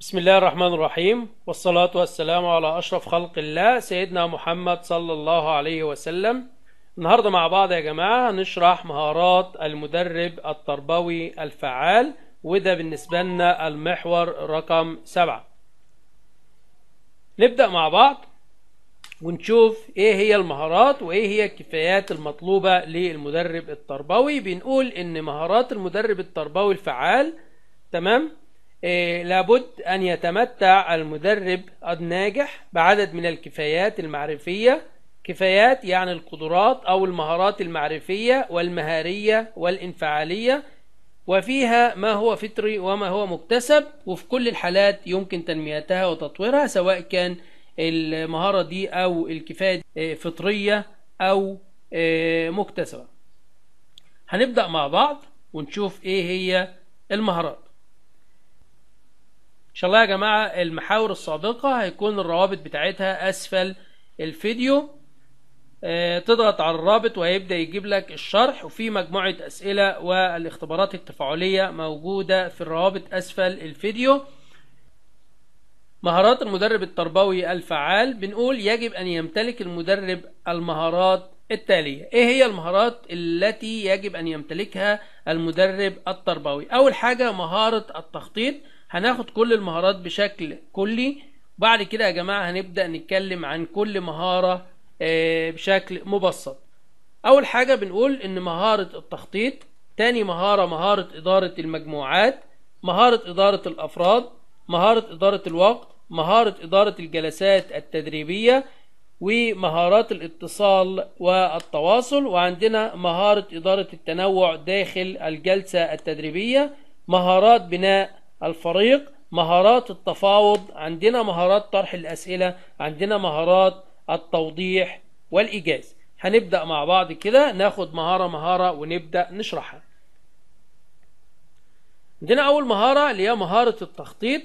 بسم الله الرحمن الرحيم والصلاة والسلام على أشرف خلق الله سيدنا محمد صلى الله عليه وسلم النهاردة مع بعض يا جماعة هنشرح مهارات المدرب التربوي الفعال وده بالنسبة لنا المحور رقم سبعة نبدأ مع بعض ونشوف ايه هي المهارات وايه هي الكفايات المطلوبة للمدرب التربوي بنقول ان مهارات المدرب التربوي الفعال تمام إيه، لابد أن يتمتع المدرب الناجح بعدد من الكفايات المعرفية كفايات يعني القدرات أو المهارات المعرفية والمهارية والإنفعالية وفيها ما هو فطري وما هو مكتسب وفي كل الحالات يمكن تنميتها وتطويرها سواء كان المهارة دي أو الكفاية فطرية أو إيه، مكتسبة هنبدأ مع بعض ونشوف إيه هي المهارات ان شاء الله يا جماعة المحاور السابقة هيكون الروابط بتاعتها اسفل الفيديو آه، تضغط على الرابط وهيبدأ يجيب لك الشرح وفي مجموعة أسئلة والاختبارات التفاعلية موجودة في الروابط أسفل الفيديو مهارات المدرب التربوي الفعال بنقول يجب أن يمتلك المدرب المهارات التالية إيه هي المهارات التي يجب أن يمتلكها المدرب التربوي أول حاجة مهارة التخطيط هناخد كل المهارات بشكل كلي وبعد كده يا جماعة هنبدأ نتكلم عن كل مهارة آه، بشكل مبسط أول حاجة بنقول إن مهارة التخطيط تاني مهارة مهارة إدارة المجموعات مهارة إدارة الأفراد مهارة إدارة الوقت مهارة إدارة الجلسات التدريبية ومهارات الاتصال والتواصل وعندنا مهارة إدارة التنوع داخل الجلسة التدريبية مهارات بناء الفريق مهارات التفاوض عندنا مهارات طرح الأسئلة عندنا مهارات التوضيح والإيجاز هنبدأ مع بعض كده ناخد مهارة مهارة ونبدأ نشرحها عندنا أول مهارة اللي هي مهارة التخطيط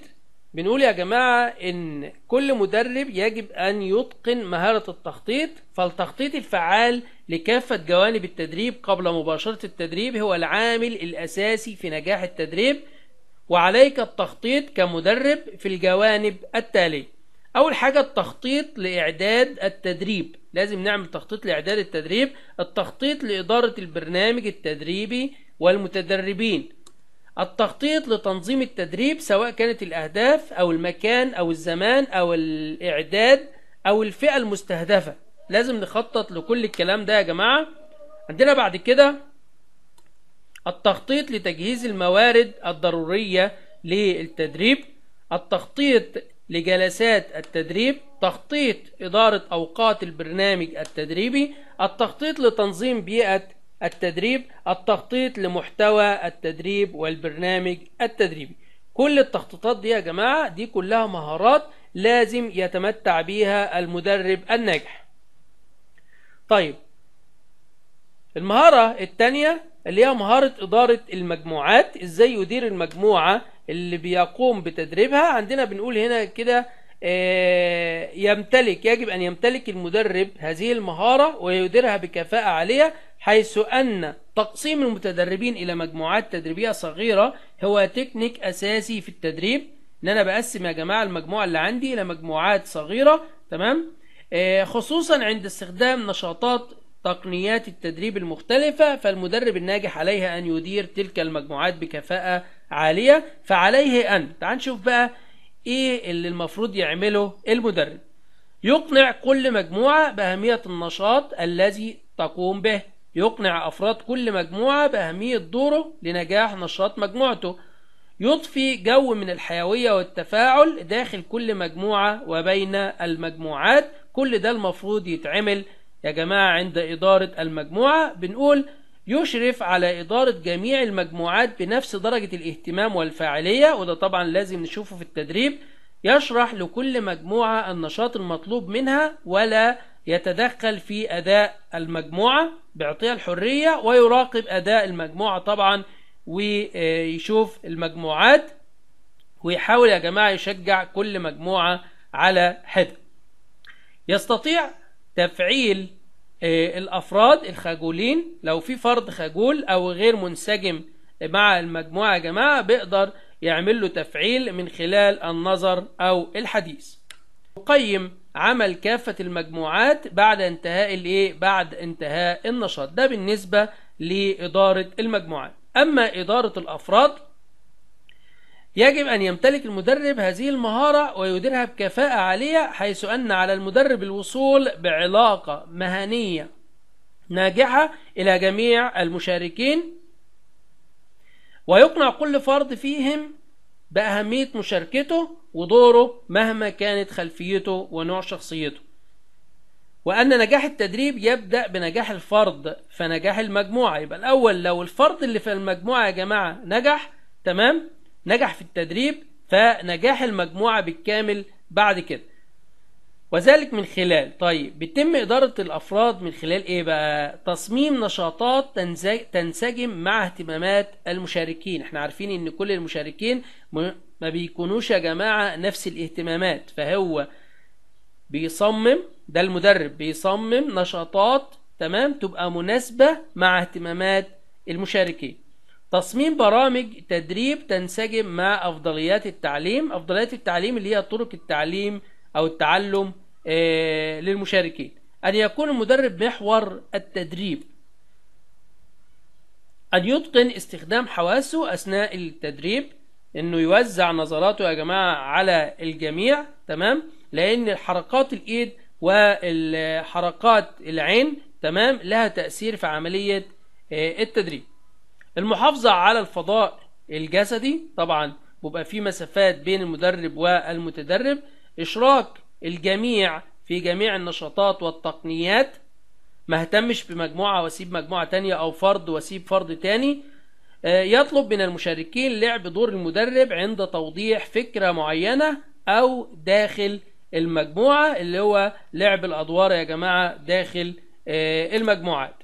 بنقول يا جماعة إن كل مدرب يجب أن يتقن مهارة التخطيط فالتخطيط الفعال لكافة جوانب التدريب قبل مباشرة التدريب هو العامل الأساسي في نجاح التدريب وعليك التخطيط كمدرب في الجوانب التالية أول حاجة التخطيط لإعداد التدريب لازم نعمل تخطيط لإعداد التدريب التخطيط لإدارة البرنامج التدريبي والمتدربين التخطيط لتنظيم التدريب سواء كانت الأهداف أو المكان أو الزمان أو الإعداد أو الفئة المستهدفة لازم نخطط لكل الكلام ده يا جماعة عندنا بعد كده التخطيط لتجهيز الموارد الضرورية للتدريب التخطيط لجلسات التدريب تخطيط إدارة أوقات البرنامج التدريبي التخطيط لتنظيم بيئة التدريب التخطيط لمحتوى التدريب والبرنامج التدريبي كل التخطيطات دي يا جماعة دي كلها مهارات لازم يتمتع بيها المدرب الناجح طيب المهارة الثانية اللي هي مهارة إدارة المجموعات إزاي يدير المجموعة اللي بيقوم بتدريبها عندنا بنقول هنا كده آه، يمتلك يجب أن يمتلك المدرب هذه المهارة ويديرها بكفاءة عالية حيث أن تقسيم المتدربين إلى مجموعات تدريبية صغيرة هو تكنيك أساسي في التدريب إن أنا بقسم يا جماعة المجموعة اللي عندي إلى مجموعات صغيرة تمام آه، خصوصا عند استخدام نشاطات تقنيات التدريب المختلفة فالمدرب الناجح عليه أن يدير تلك المجموعات بكفاءة عالية فعليه أن تعال نشوف بقى إيه اللي المفروض يعمله المدرب يقنع كل مجموعة بأهمية النشاط الذي تقوم به يقنع أفراد كل مجموعة بأهمية دوره لنجاح نشاط مجموعته يضفي جو من الحيوية والتفاعل داخل كل مجموعة وبين المجموعات كل ده المفروض يتعمل يا جماعة عند إدارة المجموعة بنقول يشرف على إدارة جميع المجموعات بنفس درجة الاهتمام والفاعلية وده طبعا لازم نشوفه في التدريب يشرح لكل مجموعة النشاط المطلوب منها ولا يتدخل في أداء المجموعة بيعطيها الحرية ويراقب أداء المجموعة طبعا ويشوف المجموعات ويحاول يا جماعة يشجع كل مجموعة على حد يستطيع تفعيل آه، الافراد الخجولين لو في فرد خجول او غير منسجم مع المجموعه يا جماعه بيقدر يعمل له تفعيل من خلال النظر او الحديث يقيم عمل كافه المجموعات بعد انتهاء الايه بعد انتهاء النشاط ده بالنسبه لاداره المجموعات اما اداره الافراد يجب أن يمتلك المدرب هذه المهارة ويديرها بكفاءة عالية حيث أن على المدرب الوصول بعلاقة مهنية ناجحة إلى جميع المشاركين ويقنع كل فرد فيهم بأهمية مشاركته ودوره مهما كانت خلفيته ونوع شخصيته وأن نجاح التدريب يبدأ بنجاح الفرد فنجاح المجموعة يبقى الأول لو الفرد اللي في المجموعة يا جماعة نجح تمام نجح في التدريب فنجاح المجموعة بالكامل بعد كده وذلك من خلال طيب بتم إدارة الأفراد من خلال إيه بقى تصميم نشاطات تنسجم مع اهتمامات المشاركين احنا عارفين ان كل المشاركين ما بيكونوش يا جماعة نفس الاهتمامات فهو بيصمم ده المدرب بيصمم نشاطات تمام تبقى مناسبة مع اهتمامات المشاركين تصميم برامج تدريب تنسجم مع أفضليات التعليم أفضليات التعليم اللي هي طرق التعليم أو التعلم آه، للمشاركين أن يكون المدرب محور التدريب أن يتقن استخدام حواسه أثناء التدريب انه يوزع نظراته يا جماعه على الجميع تمام لان حركات الايد وحركات العين تمام لها تاثير في عمليه آه، التدريب المحافظة على الفضاء الجسدي طبعا بيبقى في مسافات بين المدرب والمتدرب إشراك الجميع في جميع النشاطات والتقنيات ما اهتمش بمجموعة واسيب مجموعة تانية أو فرد واسيب فرد تاني آه، يطلب من المشاركين لعب دور المدرب عند توضيح فكرة معينة أو داخل المجموعة اللي هو لعب الأدوار يا جماعة داخل آه، المجموعات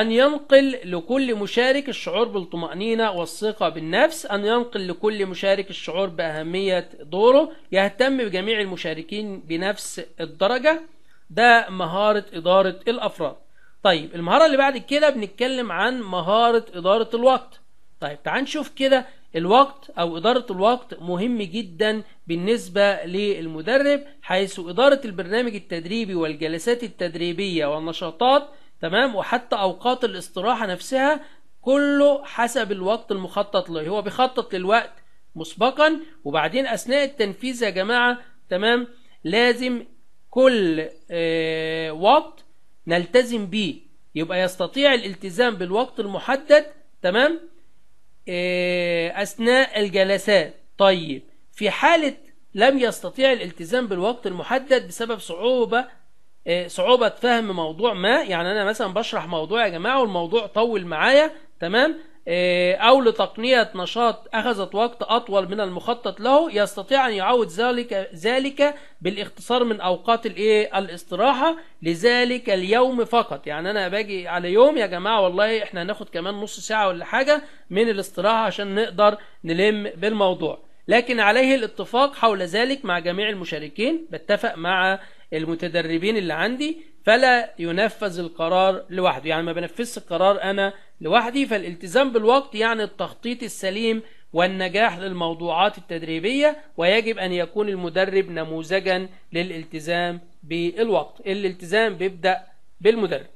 أن ينقل لكل مشارك الشعور بالطمأنينة والثقة بالنفس أن ينقل لكل مشارك الشعور بأهمية دوره يهتم بجميع المشاركين بنفس الدرجة ده مهارة إدارة الأفراد طيب المهارة اللي بعد كده بنتكلم عن مهارة إدارة الوقت طيب تعال نشوف كده الوقت أو إدارة الوقت مهم جدا بالنسبة للمدرب حيث إدارة البرنامج التدريبي والجلسات التدريبية والنشاطات تمام وحتى أوقات الاستراحة نفسها كله حسب الوقت المخطط له هو بيخطط للوقت مسبقا وبعدين أثناء التنفيذ يا جماعة تمام لازم كل آه، وقت نلتزم بيه يبقى يستطيع الالتزام بالوقت المحدد تمام آه، أثناء الجلسات طيب في حالة لم يستطيع الالتزام بالوقت المحدد بسبب صعوبة إيه، صعوبه فهم موضوع ما يعني انا مثلا بشرح موضوع يا جماعه والموضوع طول معايا تمام إيه، او لتقنيه نشاط اخذت وقت اطول من المخطط له يستطيع ان يعوض ذلك ذلك بالاختصار من اوقات الايه الاستراحه لذلك اليوم فقط يعني انا باجي على يوم يا جماعه والله احنا هناخد كمان نص ساعه ولا حاجه من الاستراحه عشان نقدر نلم بالموضوع لكن عليه الاتفاق حول ذلك مع جميع المشاركين بتفق مع المتدربين اللي عندي فلا ينفذ القرار لوحده يعني ما بنفذش القرار أنا لوحدي فالالتزام بالوقت يعني التخطيط السليم والنجاح للموضوعات التدريبية ويجب أن يكون المدرب نموذجا للالتزام بالوقت الالتزام بيبدأ بالمدرب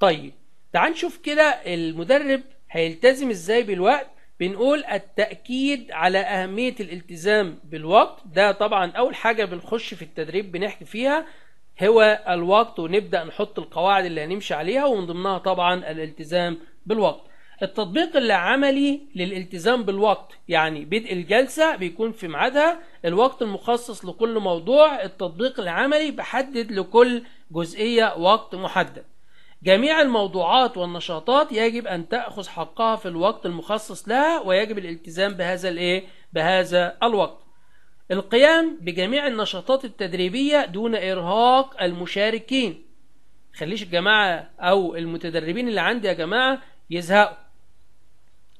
طيب تعال نشوف كده المدرب هيلتزم ازاي بالوقت بنقول التأكيد على أهمية الالتزام بالوقت ده طبعا أول حاجة بنخش في التدريب بنحكي فيها هو الوقت ونبدأ نحط القواعد اللي هنمشي عليها ومن ضمنها طبعا الالتزام بالوقت التطبيق العملي للالتزام بالوقت يعني بدء الجلسة بيكون في ميعادها الوقت المخصص لكل موضوع التطبيق العملي بحدد لكل جزئية وقت محدد جميع الموضوعات والنشاطات يجب أن تأخذ حقها في الوقت المخصص لها ويجب الالتزام بهذا الإيه؟ بهذا الوقت القيام بجميع النشاطات التدريبية دون إرهاق المشاركين خليش الجماعة أو المتدربين اللي عندي يا جماعة يزهقوا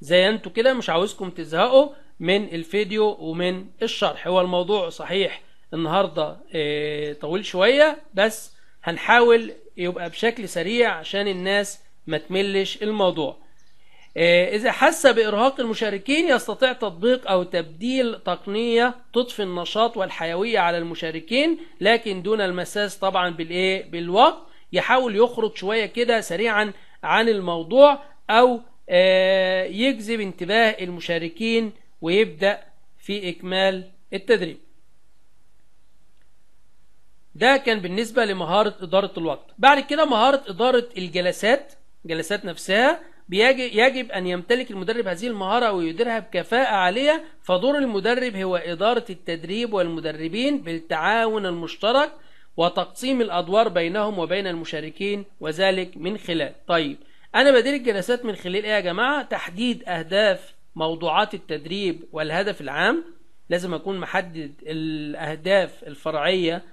زي انتوا كده مش عاوزكم تزهقوا من الفيديو ومن الشرح هو الموضوع صحيح النهاردة آه، طويل شوية بس هنحاول يبقى بشكل سريع عشان الناس ما تملش الموضوع آه، إذا حس بإرهاق المشاركين يستطيع تطبيق أو تبديل تقنية تضفي النشاط والحيوية على المشاركين لكن دون المساس طبعا بالإيه بالوقت يحاول يخرج شوية كده سريعا عن الموضوع أو آه، يجذب انتباه المشاركين ويبدأ في إكمال التدريب ده كان بالنسبة لمهارة إدارة الوقت بعد كده مهارة إدارة الجلسات جلسات نفسها بيجب يجب أن يمتلك المدرب هذه المهارة ويديرها بكفاءة عالية فدور المدرب هو إدارة التدريب والمدربين بالتعاون المشترك وتقسيم الأدوار بينهم وبين المشاركين وذلك من خلال طيب أنا بدير الجلسات من خلال إيه يا جماعة تحديد أهداف موضوعات التدريب والهدف العام لازم أكون محدد الأهداف الفرعية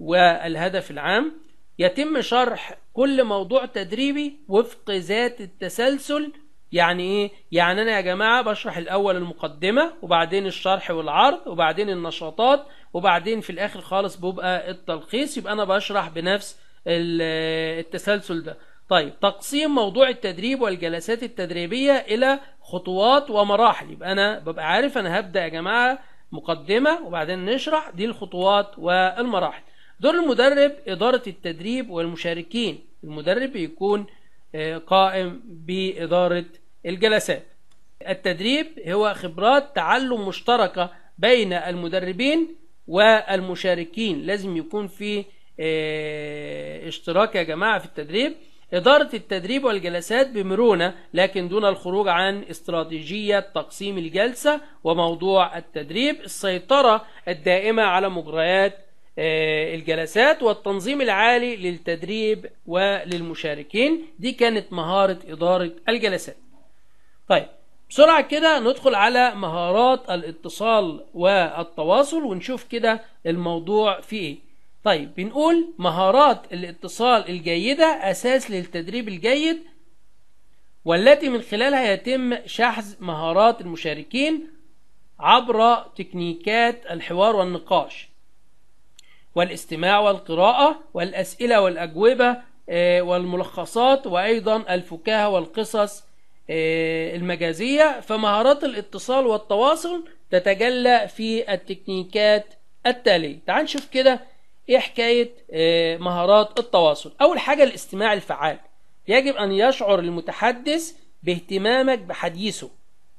والهدف العام يتم شرح كل موضوع تدريبي وفق ذات التسلسل يعني ايه يعني انا يا جماعه بشرح الاول المقدمه وبعدين الشرح والعرض وبعدين النشاطات وبعدين في الاخر خالص بيبقى التلخيص يبقى انا بشرح بنفس التسلسل ده طيب تقسيم موضوع التدريب والجلسات التدريبيه الى خطوات ومراحل يبقى انا ببقى عارف انا هبدا يا جماعه مقدمه وبعدين نشرح دي الخطوات والمراحل دور المدرب إدارة التدريب والمشاركين المدرب بيكون آه، قائم بإدارة الجلسات التدريب هو خبرات تعلم مشتركة بين المدربين والمشاركين لازم يكون في آه، اشتراك يا جماعة في التدريب إدارة التدريب والجلسات بمرونة لكن دون الخروج عن استراتيجية تقسيم الجلسة وموضوع التدريب السيطرة الدائمة على مجريات آه، الجلسات والتنظيم العالي للتدريب وللمشاركين دي كانت مهارة إدارة الجلسات طيب بسرعة كده ندخل على مهارات الاتصال والتواصل ونشوف كده الموضوع في ايه طيب بنقول مهارات الاتصال الجيدة أساس للتدريب الجيد والتي من خلالها يتم شحذ مهارات المشاركين عبر تكنيكات الحوار والنقاش والاستماع والقراءة والأسئلة والأجوبة آه، والملخصات وأيضا الفكاهة والقصص آه، المجازية فمهارات الاتصال والتواصل تتجلى في التكنيكات التالية تعال نشوف كده ايه حكاية آه، مهارات التواصل أول حاجة الاستماع الفعال يجب أن يشعر المتحدث باهتمامك بحديثه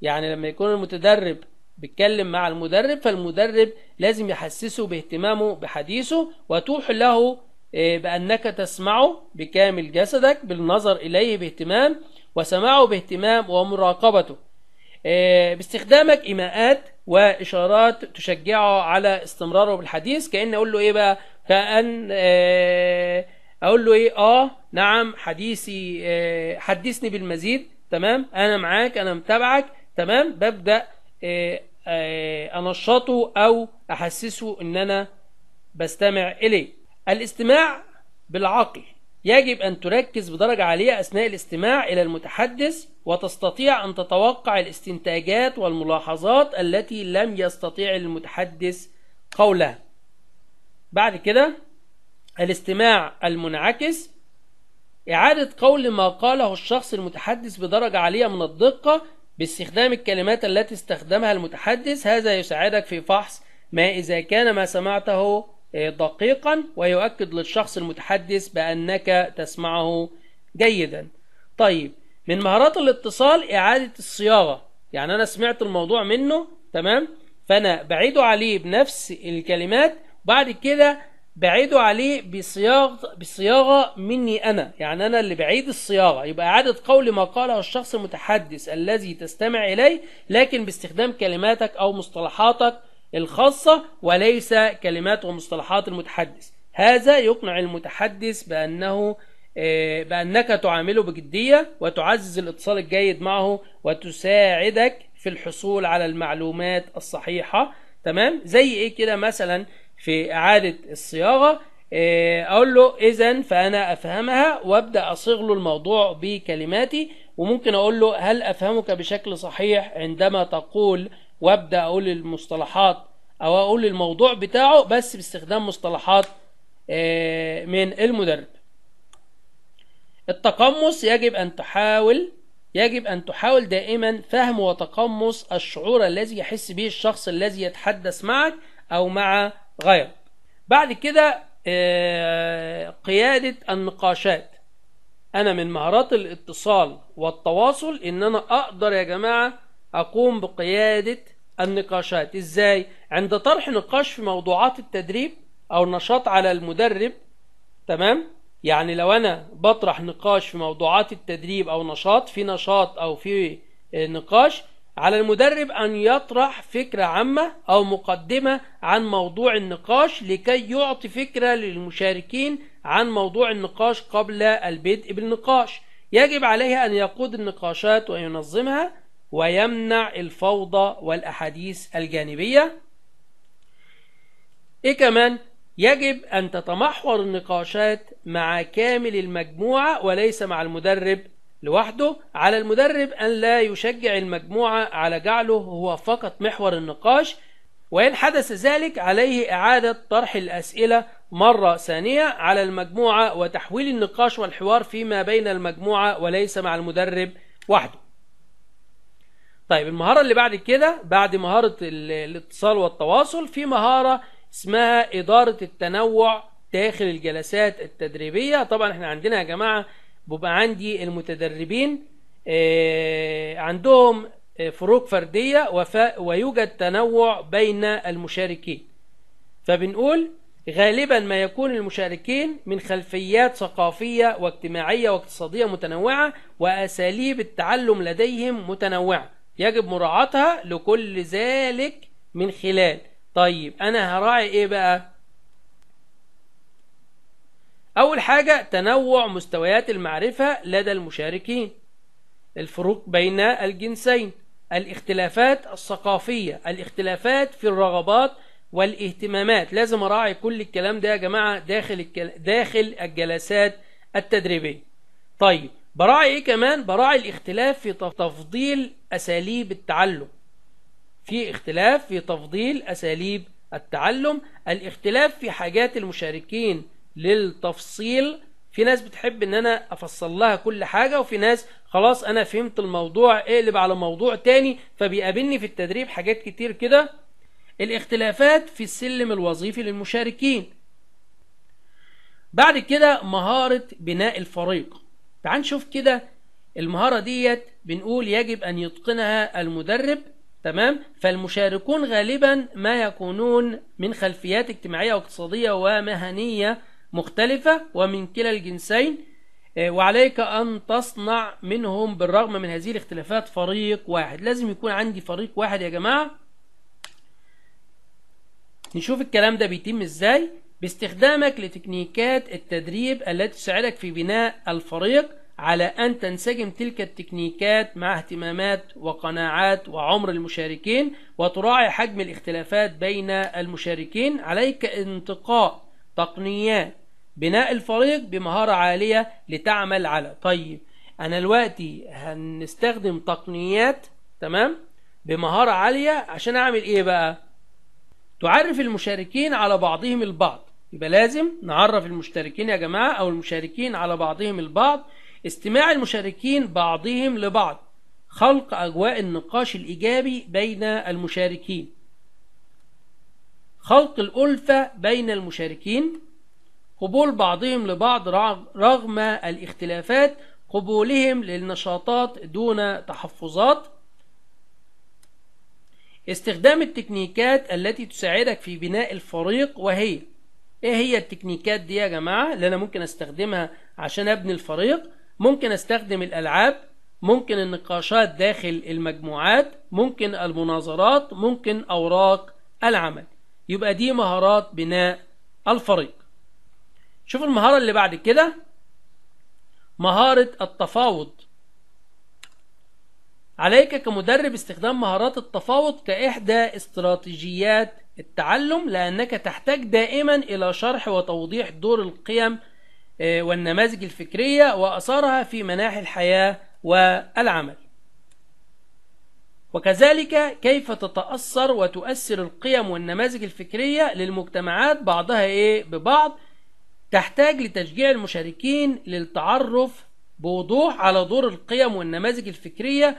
يعني لما يكون المتدرب بيتكلم مع المدرب فالمدرب لازم يحسسه باهتمامه بحديثه وتوح له آه، بأنك تسمعه بكامل جسدك بالنظر إليه باهتمام وسماعه باهتمام ومراقبته آه، باستخدامك إيماءات وإشارات تشجعه على استمراره بالحديث كأن أقول له إيه بقى كأن آه، أقول له إيه آه نعم حديثي حدثني بالمزيد تمام أنا معاك أنا متابعك تمام ببدأ آه، أنشطه أو أحسسه أن أنا بستمع إليه الاستماع بالعقل يجب أن تركز بدرجة عالية أثناء الاستماع إلى المتحدث وتستطيع أن تتوقع الاستنتاجات والملاحظات التي لم يستطيع المتحدث قولها بعد كده الاستماع المنعكس إعادة قول ما قاله الشخص المتحدث بدرجة عالية من الدقة باستخدام الكلمات التي استخدمها المتحدث هذا يساعدك في فحص ما إذا كان ما سمعته آه، دقيقا ويؤكد للشخص المتحدث بأنك تسمعه جيدا طيب من مهارات الاتصال إعادة الصياغة يعني أنا سمعت الموضوع منه تمام فأنا بعيده عليه بنفس الكلمات بعد كده بعيده عليه بصياغه بصياغه مني انا يعني انا اللي بعيد الصياغه يبقى اعاده قول ما قاله الشخص المتحدث الذي تستمع اليه لكن باستخدام كلماتك او مصطلحاتك الخاصه وليس كلمات ومصطلحات المتحدث هذا يقنع المتحدث بانه آه، بانك تعامله بجديه وتعزز الاتصال الجيد معه وتساعدك في الحصول على المعلومات الصحيحه تمام زي ايه كده مثلا في إعادة الصياغة آه، أقول له إذا فأنا أفهمها وأبدأ أصيغ له الموضوع بكلماتي وممكن أقول له هل أفهمك بشكل صحيح عندما تقول وأبدأ أقول المصطلحات أو أقول الموضوع بتاعه بس باستخدام مصطلحات آه، من المدرب التقمص يجب أن تحاول يجب أن تحاول دائما فهم وتقمص الشعور الذي يحس به الشخص الذي يتحدث معك أو مع غير بعد كده آه، قيادة النقاشات أنا من مهارات الاتصال والتواصل إن أنا أقدر يا جماعة أقوم بقيادة النقاشات إزاي؟ عند طرح نقاش في موضوعات التدريب أو نشاط على المدرب تمام؟ يعني لو أنا بطرح نقاش في موضوعات التدريب أو نشاط في نشاط أو في آه، نقاش على المدرب أن يطرح فكرة عامة أو مقدمة عن موضوع النقاش لكي يعطي فكرة للمشاركين عن موضوع النقاش قبل البدء بالنقاش يجب عليه أن يقود النقاشات وينظمها ويمنع الفوضى والأحاديث الجانبية إيه كمان؟ يجب أن تتمحور النقاشات مع كامل المجموعة وليس مع المدرب لوحده على المدرب أن لا يشجع المجموعة على جعله هو فقط محور النقاش وإن حدث ذلك عليه إعادة طرح الأسئلة مرة ثانية على المجموعة وتحويل النقاش والحوار فيما بين المجموعة وليس مع المدرب وحده طيب المهارة اللي بعد كده بعد مهارة الاتصال والتواصل في مهارة اسمها إدارة التنوع داخل الجلسات التدريبية طبعا احنا عندنا يا جماعة بيبقى عندي المتدربين آه، عندهم آه، فروق فردية ويوجد تنوع بين المشاركين فبنقول غالبا ما يكون المشاركين من خلفيات ثقافية واجتماعية واقتصادية متنوعة وأساليب التعلم لديهم متنوعة يجب مراعاتها لكل ذلك من خلال طيب أنا هراعي إيه بقى أول حاجة تنوع مستويات المعرفة لدى المشاركين الفروق بين الجنسين الاختلافات الثقافية الاختلافات في الرغبات والاهتمامات لازم أراعي كل الكلام ده يا جماعة داخل, الكل... داخل الجلسات التدريبية طيب براعي ايه كمان براعي الاختلاف في تفضيل أساليب التعلم في اختلاف في تفضيل أساليب التعلم الاختلاف في حاجات المشاركين للتفصيل في ناس بتحب ان انا افصل لها كل حاجة وفي ناس خلاص انا فهمت الموضوع اقلب على موضوع تاني فبيقابلني في التدريب حاجات كتير كده الاختلافات في السلم الوظيفي للمشاركين بعد كده مهارة بناء الفريق تعال نشوف كده المهارة ديت بنقول يجب أن يتقنها المدرب تمام فالمشاركون غالبا ما يكونون من خلفيات اجتماعية واقتصادية ومهنية مختلفة ومن كلا الجنسين آه، وعليك أن تصنع منهم بالرغم من هذه الاختلافات فريق واحد لازم يكون عندي فريق واحد يا جماعة نشوف الكلام ده بيتم ازاي باستخدامك لتكنيكات التدريب التي تساعدك في بناء الفريق على أن تنسجم تلك التكنيكات مع اهتمامات وقناعات وعمر المشاركين وتراعي حجم الاختلافات بين المشاركين عليك انتقاء تقنيات بناء الفريق بمهارة عالية لتعمل على طيب انا دلوقتي هنستخدم تقنيات تمام بمهارة عالية عشان اعمل ايه بقى تعرف المشاركين على بعضهم البعض يبقى لازم نعرف المشتركين يا جماعة او المشاركين على بعضهم البعض استماع المشاركين بعضهم لبعض خلق اجواء النقاش الايجابي بين المشاركين خلق الألفة بين المشاركين قبول بعضهم لبعض رغم الاختلافات قبولهم للنشاطات دون تحفظات استخدام التكنيكات التي تساعدك في بناء الفريق وهي ايه هي التكنيكات دي يا جماعة اللي انا ممكن استخدمها عشان ابني الفريق ممكن استخدم الالعاب ممكن النقاشات داخل المجموعات ممكن المناظرات ممكن اوراق العمل يبقى دي مهارات بناء الفريق شوف المهارة اللي بعد كده مهارة التفاوض عليك كمدرب استخدام مهارات التفاوض كإحدى استراتيجيات التعلم لأنك تحتاج دائما إلى شرح وتوضيح دور القيم آه، والنماذج الفكرية وأثارها في مناحي الحياة والعمل وكذلك كيف تتأثر وتؤثر القيم والنماذج الفكرية للمجتمعات بعضها إيه ببعض تحتاج لتشجيع المشاركين للتعرف بوضوح على دور القيم والنماذج الفكرية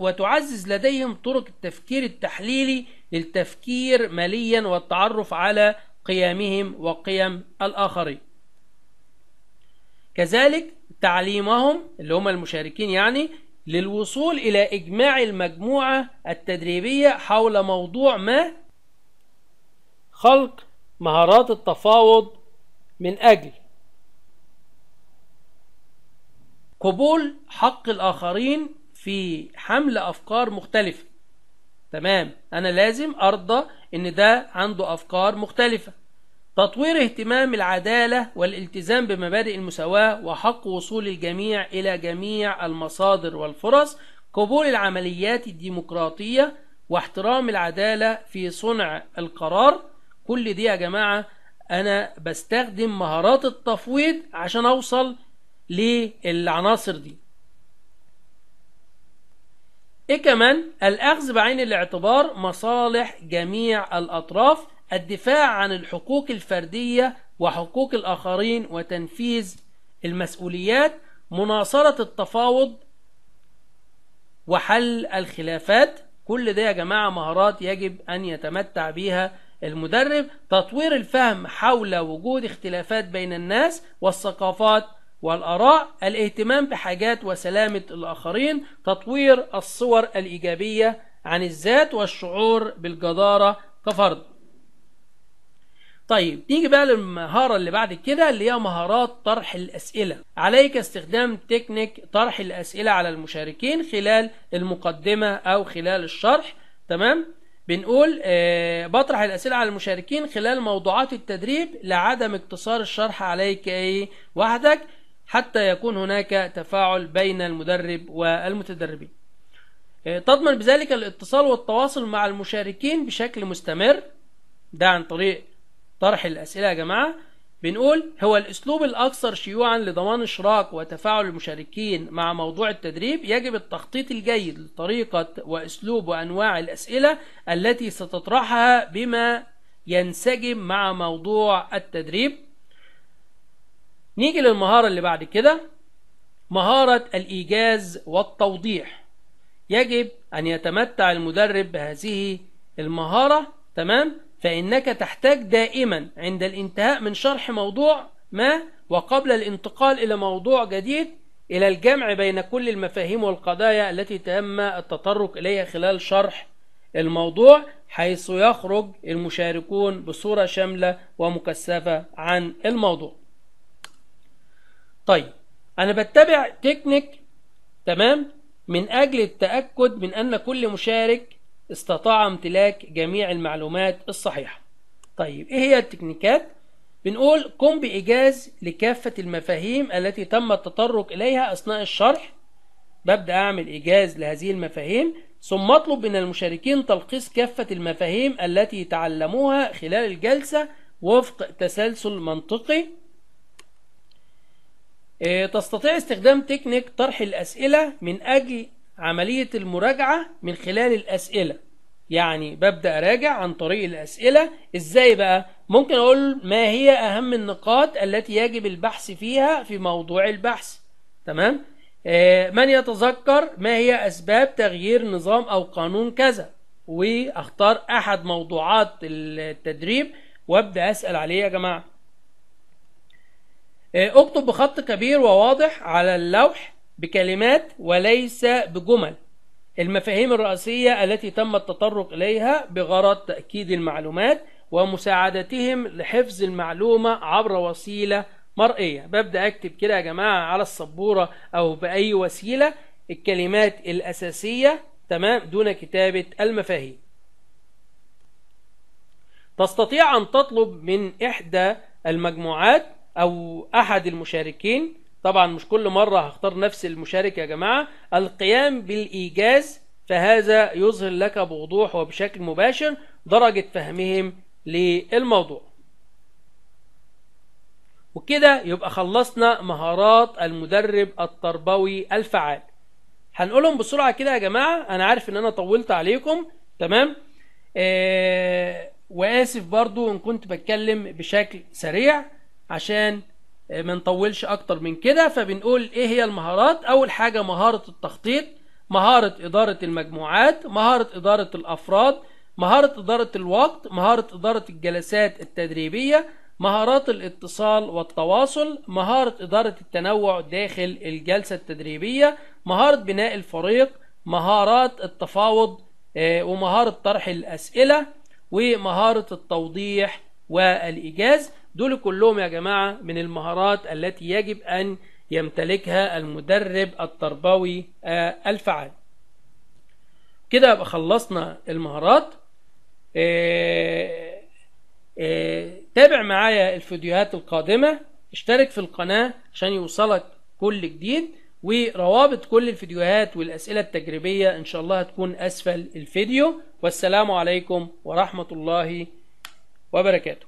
وتعزز لديهم طرق التفكير التحليلي للتفكير ماليا والتعرف على قيمهم وقيم الآخرين كذلك تعليمهم اللي هم المشاركين يعني للوصول إلى إجماع المجموعة التدريبية حول موضوع ما خلق مهارات التفاوض من أجل قبول حق الآخرين في حمل أفكار مختلفة تمام أنا لازم أرضى إن ده عنده أفكار مختلفة تطوير اهتمام العدالة والالتزام بمبادئ المساواة وحق وصول الجميع إلى جميع المصادر والفرص قبول العمليات الديمقراطية واحترام العدالة في صنع القرار كل دي يا جماعة أنا بستخدم مهارات التفويض عشان أوصل للعناصر دي ايه كمان الأخذ بعين الاعتبار مصالح جميع الأطراف الدفاع عن الحقوق الفردية وحقوق الآخرين وتنفيذ المسؤوليات مناصرة التفاوض وحل الخلافات كل ده يا جماعة مهارات يجب أن يتمتع بها المدرب تطوير الفهم حول وجود اختلافات بين الناس والثقافات والأراء الاهتمام بحاجات وسلامة الآخرين تطوير الصور الإيجابية عن الذات والشعور بالجدارة كفرد طيب نيجي بقى للمهارة اللي بعد كده اللي هي مهارات طرح الأسئلة عليك استخدام تكنيك طرح الأسئلة على المشاركين خلال المقدمة أو خلال الشرح تمام بنقول آه بطرح الأسئلة على المشاركين خلال موضوعات التدريب لعدم اقتصار الشرح عليك أي وحدك حتى يكون هناك تفاعل بين المدرب والمتدربين آه تضمن بذلك الاتصال والتواصل مع المشاركين بشكل مستمر ده عن طريق طرح الأسئلة يا جماعة بنقول هو الأسلوب الأكثر شيوعا لضمان إشراك وتفاعل المشاركين مع موضوع التدريب يجب التخطيط الجيد لطريقة وأسلوب وأنواع الأسئلة التي ستطرحها بما ينسجم مع موضوع التدريب نيجي للمهارة اللي بعد كده مهارة الإيجاز والتوضيح يجب أن يتمتع المدرب بهذه المهارة تمام فإنك تحتاج دائما عند الانتهاء من شرح موضوع ما وقبل الانتقال إلى موضوع جديد إلى الجمع بين كل المفاهيم والقضايا التي تم التطرق إليها خلال شرح الموضوع حيث يخرج المشاركون بصورة شاملة ومكثفة عن الموضوع طيب أنا بتبع تكنيك تمام من أجل التأكد من أن كل مشارك استطاع امتلاك جميع المعلومات الصحيحة طيب ايه هي التكنيكات بنقول قم بإيجاز لكافة المفاهيم التي تم التطرق إليها أثناء الشرح ببدأ أعمل إيجاز لهذه المفاهيم ثم أطلب من المشاركين تلخيص كافة المفاهيم التي تعلموها خلال الجلسة وفق تسلسل منطقي إيه، تستطيع استخدام تكنيك طرح الأسئلة من أجل عملية المراجعة من خلال الأسئلة يعني ببدأ أراجع عن طريق الأسئلة إزاي بقى؟ ممكن أقول ما هي أهم النقاط التي يجب البحث فيها في موضوع البحث تمام؟ آه، من يتذكر ما هي أسباب تغيير نظام أو قانون كذا وأختار أحد موضوعات التدريب وأبدأ أسأل عليه يا جماعة آه، اكتب بخط كبير وواضح على اللوح بكلمات وليس بجمل المفاهيم الرئيسية التي تم التطرق إليها بغرض تأكيد المعلومات ومساعدتهم لحفظ المعلومة عبر وسيلة مرئية ببدأ أكتب كده يا جماعة على السبورة أو بأي وسيلة الكلمات الأساسية تمام دون كتابة المفاهيم تستطيع أن تطلب من إحدى المجموعات أو أحد المشاركين طبعا مش كل مرة هختار نفس المشارك يا جماعة القيام بالإيجاز فهذا يظهر لك بوضوح وبشكل مباشر درجة فهمهم للموضوع وكده يبقى خلصنا مهارات المدرب التربوي الفعال هنقولهم بسرعة كده يا جماعة أنا عارف إن أنا طولت عليكم تمام آه وآسف برضو إن كنت بتكلم بشكل سريع عشان آه، ما نطولش اكتر من كده فبنقول ايه هي المهارات اول حاجة مهارة التخطيط مهارة ادارة المجموعات مهارة ادارة الافراد مهارة ادارة الوقت مهارة ادارة الجلسات التدريبية مهارات الاتصال والتواصل مهارة ادارة التنوع داخل الجلسة التدريبية مهارة بناء الفريق مهارات التفاوض آه، ومهارة طرح الاسئلة ومهارة التوضيح والإيجاز دول كلهم يا جماعة من المهارات التي يجب أن يمتلكها المدرب التربوي آه، الفعال كده يبقى خلصنا المهارات آه، آه، تابع معايا الفيديوهات القادمة اشترك في القناة عشان يوصلك كل جديد وروابط كل الفيديوهات والأسئلة التجريبية إن شاء الله هتكون أسفل الفيديو والسلام عليكم ورحمة الله وبركاته